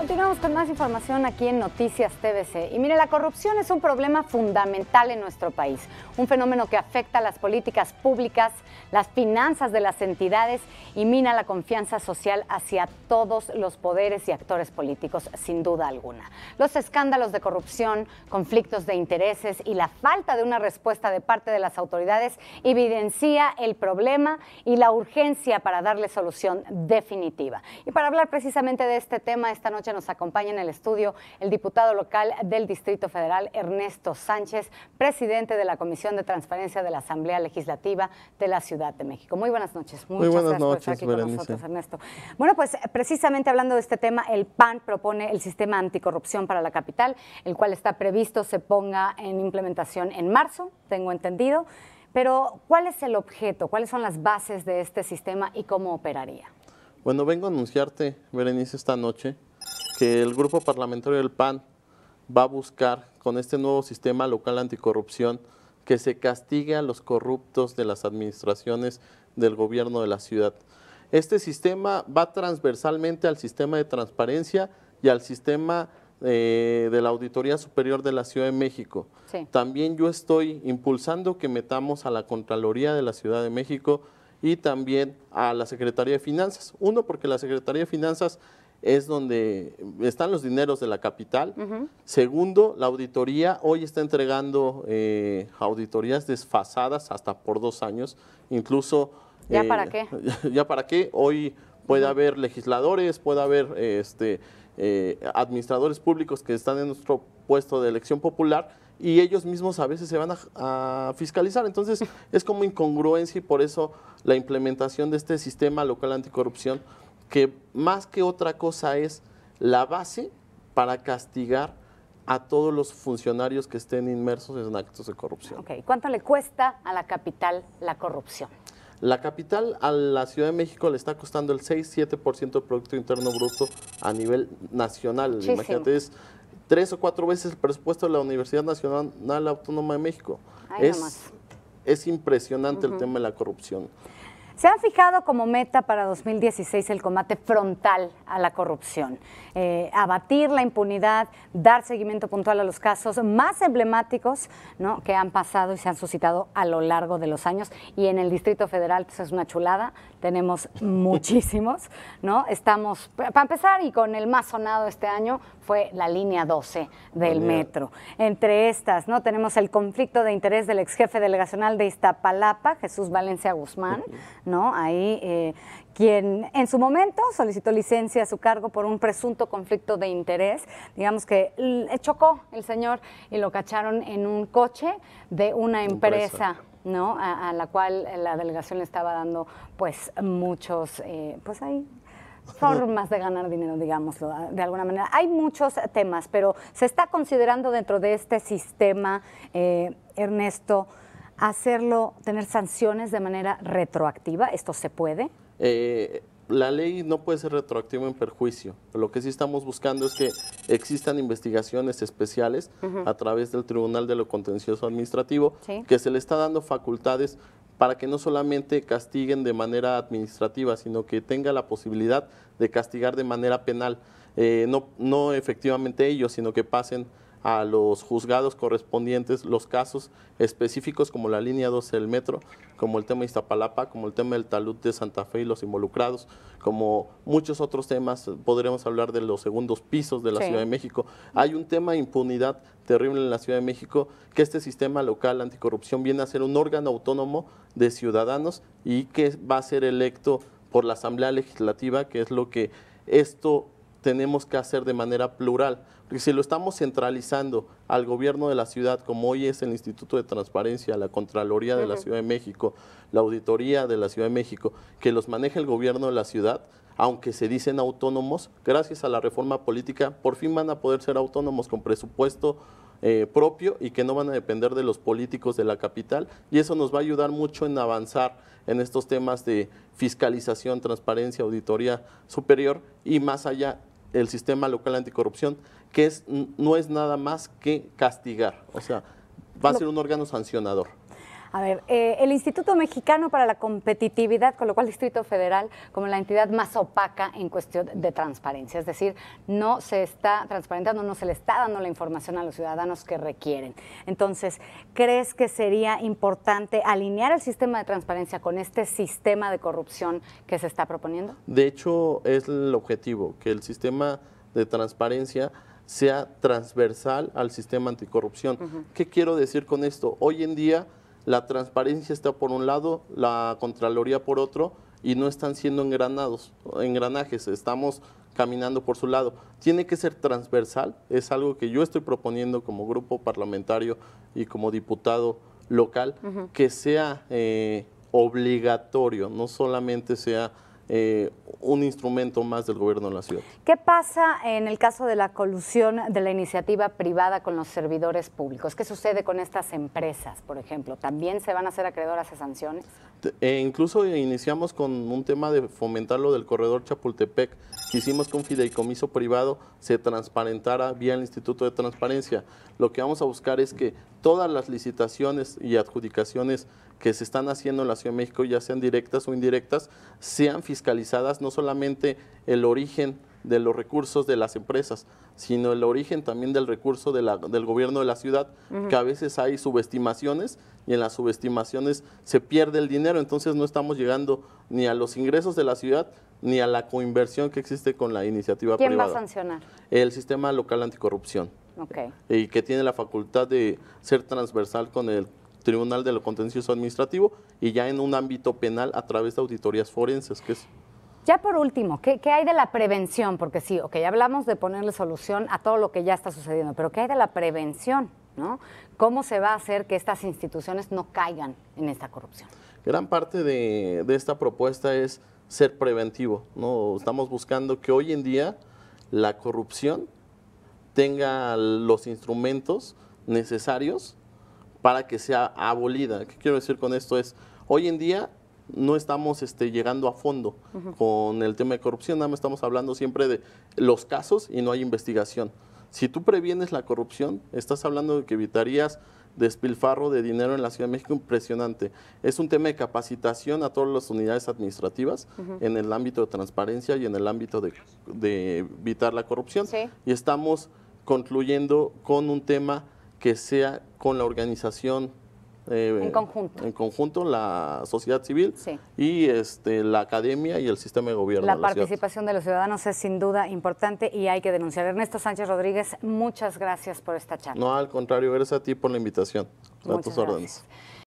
Continuamos con más información aquí en Noticias TVC. Y mire, la corrupción es un problema fundamental en nuestro país, un fenómeno que afecta las políticas públicas, las finanzas de las entidades y mina la confianza social hacia todos los poderes y actores políticos, sin duda alguna. Los escándalos de corrupción, conflictos de intereses y la falta de una respuesta de parte de las autoridades evidencia el problema y la urgencia para darle solución definitiva. Y para hablar precisamente de este tema esta noche nos acompaña en el estudio el diputado local del Distrito Federal, Ernesto Sánchez, presidente de la Comisión de Transparencia de la Asamblea Legislativa de la Ciudad de México. Muy buenas noches. Muchas Muy buenas gracias noches, por estar aquí Ernesto. Bueno, pues precisamente hablando de este tema, el PAN propone el sistema anticorrupción para la capital, el cual está previsto se ponga en implementación en marzo, tengo entendido. Pero, ¿cuál es el objeto? ¿Cuáles son las bases de este sistema y cómo operaría? Bueno, vengo a anunciarte, Berenice, esta noche que el grupo parlamentario del PAN va a buscar con este nuevo sistema local anticorrupción que se castigue a los corruptos de las administraciones del gobierno de la ciudad. Este sistema va transversalmente al sistema de transparencia y al sistema eh, de la Auditoría Superior de la Ciudad de México. También yo estoy impulsando que metamos a la Contraloría de la Ciudad de México y también a la Secretaría de Finanzas. Uno, porque la Secretaría de Finanzas es donde están los dineros de la capital. Segundo, la auditoría hoy está entregando eh, auditorías desfasadas hasta por dos años. Incluso... ¿Ya eh, para qué? ¿Ya para qué? Hoy puede haber legisladores, puede haber este, eh, administradores públicos que están en nuestro puesto de elección popular y ellos mismos a veces se van a, fiscalizar. Entonces es como incongruencia y por eso la implementación de este sistema local anticorrupción, que más que otra cosa es la base para castigar a todos los funcionarios que estén inmersos en actos de corrupción. ¿Cuánto le cuesta a la capital la corrupción? La capital a la Ciudad de México le está costando el 6-7% del Producto Interno Bruto a nivel nacional. Imagínate, es tres o cuatro veces el presupuesto de la Universidad Nacional Autónoma de México. es, impresionante el tema de la corrupción. Se han fijado como meta para 2016 el combate frontal a la corrupción, eh, abatir la impunidad, dar seguimiento puntual a los casos más emblemáticos que han pasado y se han suscitado a lo largo de los años. Y en el Distrito Federal pues, es una chulada, tenemos muchísimos, ¿no? Estamos, para empezar, y con el más sonado este año fue la línea 12 del metro. Entre estas, ¿no? Tenemos el conflicto de interés del ex jefe delegacional de Iztapalapa, Jesús Valencia Guzmán, ¿no? Ahí, eh, quien en su momento solicitó licencia a su cargo por un presunto conflicto de interés. Digamos que eh, chocó el señor y lo cacharon en un coche de una empresa ¿no? A, la cual la delegación le estaba dando pues muchos, eh, pues hay formas de ganar dinero, digámoslo ah, de alguna manera. Hay muchos temas, pero se está considerando dentro de este sistema, eh, Ernesto, hacerlo, tener sanciones de manera retroactiva. ¿Esto se puede? Eh, la ley no puede ser retroactiva en perjuicio. Lo que sí estamos buscando es que existan investigaciones especiales a través del Tribunal de lo Contencioso Administrativo, que se le está dando facultades para que no solamente castiguen de manera administrativa, sino que tenga la posibilidad de castigar de manera penal. Eh, no, no efectivamente ellos, sino que pasen a los juzgados correspondientes los casos específicos como la línea 12 del metro, como el tema de Iztapalapa, como el tema del talud de Santa Fe y los involucrados, como muchos otros temas, podremos hablar de los segundos pisos de la Ciudad de México. Hay un tema de impunidad terrible en la Ciudad de México que este sistema local anticorrupción viene a ser un órgano autónomo de ciudadanos y que va a ser electo por la Asamblea Legislativa, que es lo que esto tenemos que hacer de manera plural. Porque si lo estamos centralizando al gobierno de la ciudad, como hoy es el Instituto de Transparencia, la Contraloría de la Ciudad de México, la Auditoría de la Ciudad de México, que los maneja el gobierno de la ciudad, aunque se dicen autónomos, gracias a la reforma política, por fin van a poder ser autónomos con presupuesto eh, propio y que no van a depender de los políticos de la capital. Y eso nos va a ayudar mucho en avanzar en estos temas de fiscalización, transparencia, auditoría superior y más allá el sistema local anticorrupción, que es, no es nada más que castigar, o sea, va a ser un órgano sancionador. A ver, eh, el Instituto Mexicano para la Competitividad, con lo cual Distrito Federal, como la entidad más opaca en cuestión de transparencia, es decir, no se está transparentando, no se le está dando la información a los ciudadanos que requieren. Entonces, ¿crees que sería importante alinear el sistema de transparencia con este sistema de corrupción que se está proponiendo? De hecho, es el objetivo, que el sistema de transparencia sea transversal al sistema anticorrupción. ¿Qué quiero decir con esto? Hoy en día la transparencia está por un lado, la Contraloría por otro, y no están siendo engranados, engranajes, estamos caminando por su lado. Tiene que ser transversal, es algo que yo estoy proponiendo como grupo parlamentario y como diputado local, que sea eh, obligatorio, no solamente sea eh, un instrumento más del gobierno de la ciudad. ¿Qué pasa en el caso de la colusión de la iniciativa privada con los servidores públicos? ¿Qué sucede con estas empresas, por ejemplo? ¿También se van a hacer acreedoras a sanciones? Eh, incluso iniciamos con un tema de fomentar lo del corredor Chapultepec. Hicimos que un fideicomiso privado se transparentara vía el Instituto de Transparencia. Lo que vamos a buscar es que todas las licitaciones y adjudicaciones que se están haciendo en la Ciudad de México, ya sean directas o indirectas, sean fiscalizadas no solamente el origen de los recursos de las empresas, sino el origen también del recurso del gobierno de la ciudad, que a veces hay subestimaciones y en las subestimaciones se pierde el dinero, entonces no estamos llegando ni a los ingresos de la ciudad ni a la coinversión que existe con la iniciativa privada. ¿Quién va a sancionar? El sistema local anticorrupción. Okay. Y que tiene la facultad de ser transversal con el Tribunal de lo Contencioso Administrativo y ya en un ámbito penal a través de auditorías forenses, que es ya por último, ¿qué, hay de la prevención? Porque sí, ok, hablamos de ponerle solución a todo lo que ya está sucediendo, pero ¿qué hay de la prevención? ¿no? ¿Cómo se va a hacer que estas instituciones no caigan en esta corrupción? Gran parte de, esta propuesta es ser preventivo. Estamos buscando que hoy en día la corrupción tenga los instrumentos necesarios para que sea abolida. ¿Qué quiero decir con esto? Es, hoy en día no estamos este, llegando a fondo con el tema de corrupción, nada más estamos hablando siempre de los casos y no hay investigación. Si tú previenes la corrupción, estás hablando de que evitarías despilfarro de dinero en la Ciudad de México impresionante. Es un tema de capacitación a todas las unidades administrativas en el ámbito de transparencia y en el ámbito de, evitar la corrupción. Y estamos concluyendo con un tema que sea con la organización eh, en conjunto. En conjunto, la sociedad civil y este, la academia y el sistema de gobierno. La, participación de los ciudadanos es sin duda importante y hay que denunciar. Ernesto Sánchez Rodríguez, muchas gracias por esta charla. No, al contrario, gracias a ti por la invitación. a tus órdenes.